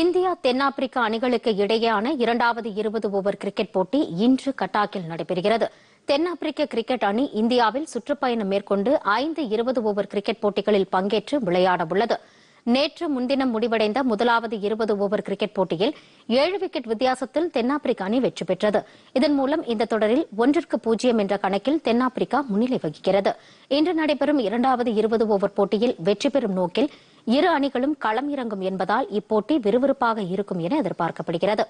India தென்னாப்பிரிக்கா அணிகளுக்கு இடையேயான இரண்டாவது இருபது ஓவர் கிரிக்கெட் போட்டி இன்று கட்டாக்கில் நடைபெறுகிறது தென்னாப்பிரிக்க கிரிக்கெட் அணி இந்தியாவில் சுற்றுப்பயணம் மேற்கொண்டு ஐந்து இருபது ஓவர் கிரிக்கெட் போட்டிகளில் பங்கேற்று விளையாட உள்ளது நேற்று முன்தினம் முடிவடைந்த முதலாவது இருபது ஓவர் கிரிக்கெட் போட்டியில் ஏழு விக்கெட் வித்தியாசத்தில் தென்னாப்பிரிக்க அணி வெற்றி பெற்றது இதன் மூலம் இந்த தொடரில் ஒன்றிற்கு பூஜ்ஜியம் என்ற கணக்கில் தென்னாப்பிரிக்கா முன்னிலை வகிக்கிறது இன்று நடைபெறும் இரண்டாவது இருபது ஓவர் போட்டியில் வெற்றி பெறும் நோக்கில் இரு அணிகளும் களம் இறங்கும் என்பதால் இப்போட்டி விறுவிறுப்பாக இருக்கும் என எதிர்பார்க்கப்படுகிறது